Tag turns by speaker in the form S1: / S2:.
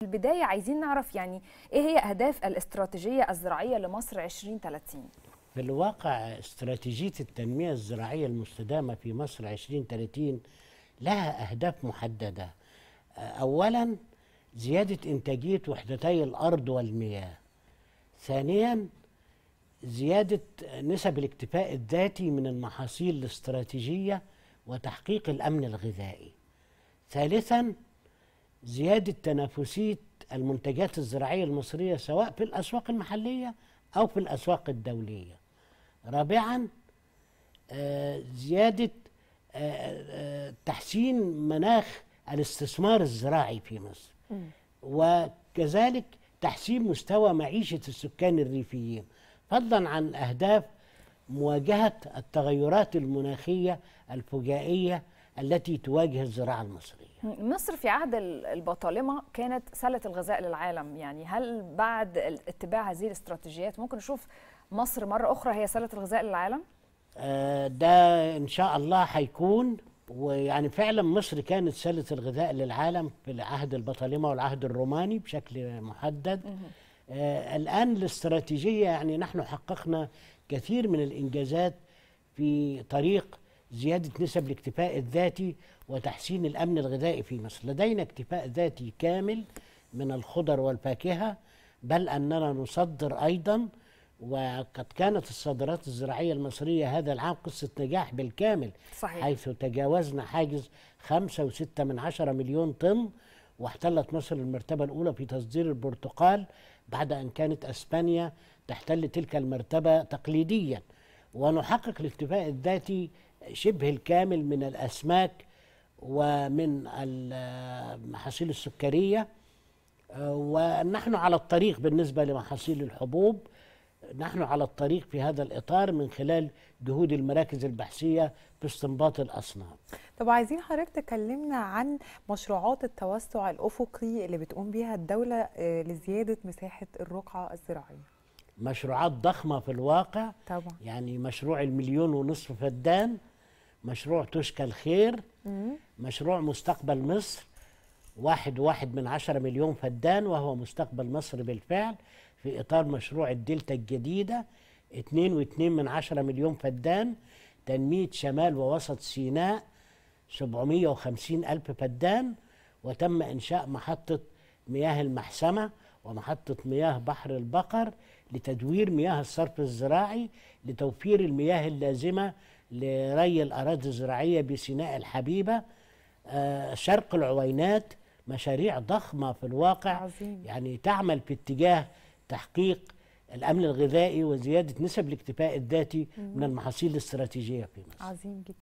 S1: في البداية عايزين نعرف يعني إيه هي أهداف الاستراتيجية الزراعية لمصر 2030
S2: في الواقع استراتيجية التنمية الزراعية المستدامة في مصر 2030 لها أهداف محددة أولا زيادة إنتاجية وحدتي الأرض والمياه ثانيا زيادة نسب الاكتفاء الذاتي من المحاصيل الاستراتيجية وتحقيق الأمن الغذائي ثالثا زيادة تنافسية المنتجات الزراعية المصرية سواء في الأسواق المحلية أو في الأسواق الدولية رابعا آه، زيادة آه، آه، تحسين مناخ الاستثمار الزراعي في مصر وكذلك تحسين مستوى معيشة السكان الريفيين فضلا عن أهداف مواجهة التغيرات المناخية الفجائية التي تواجه الزراعة المصرية
S1: مصر في عهد البطالمة كانت سلة الغذاء للعالم يعني هل بعد اتباع هذه الاستراتيجيات ممكن نشوف مصر مرة أخرى هي سلة الغذاء للعالم؟
S2: آه، ده إن شاء الله هيكون ويعني فعلا مصر كانت سلة الغذاء للعالم في عهد البطالمة والعهد الروماني بشكل محدد آه الآن الاستراتيجية يعني نحن حققنا كثير من الإنجازات في طريق زيادة نسب الاكتفاء الذاتي وتحسين الأمن الغذائي في مصر لدينا اكتفاء ذاتي كامل من الخضر والفاكهة بل أننا نصدر أيضا وقد كانت الصادرات الزراعية المصرية هذا العام قصة نجاح بالكامل صحيح. حيث تجاوزنا حاجز 5.6 من عشرة مليون طن واحتلت مصر المرتبة الأولى في تصدير البرتقال بعد أن كانت أسبانيا تحتل تلك المرتبة تقليدياً ونحقق الاكتفاء الذاتي شبه الكامل من الأسماك ومن المحاصيل السكرية آه، ونحن على الطريق بالنسبة لمحاصيل الحبوب نحن على الطريق في هذا الإطار من خلال جهود المراكز البحثية في استنباط الأصناف
S1: طب عايزين حضرتك تكلمنا عن مشروعات التوسع الأفقي اللي بتقوم بها الدولة آه، لزيادة مساحة الرقعة الزراعية
S2: مشروعات ضخمة في الواقع طبعا. يعني مشروع المليون ونصف فدان مشروع تشكى الخير مشروع مستقبل مصر واحد واحد من عشرة مليون فدان وهو مستقبل مصر بالفعل في إطار مشروع الدلتا الجديدة اتنين واتنين من عشرة مليون فدان تنمية شمال ووسط سيناء سبعمية وخمسين ألف فدان وتم إنشاء محطة مياه المحسمة ومحطة مياه بحر البقر لتدوير مياه الصرف الزراعي لتوفير المياه اللازمة لري الأراضي الزراعية بسيناء الحبيبة آه، شرق العوينات مشاريع ضخمة في الواقع عظيم. يعني تعمل في اتجاه تحقيق الأمن الغذائي وزيادة نسب الاكتفاء الذاتي من المحاصيل الاستراتيجية في
S1: مصر عظيم جدا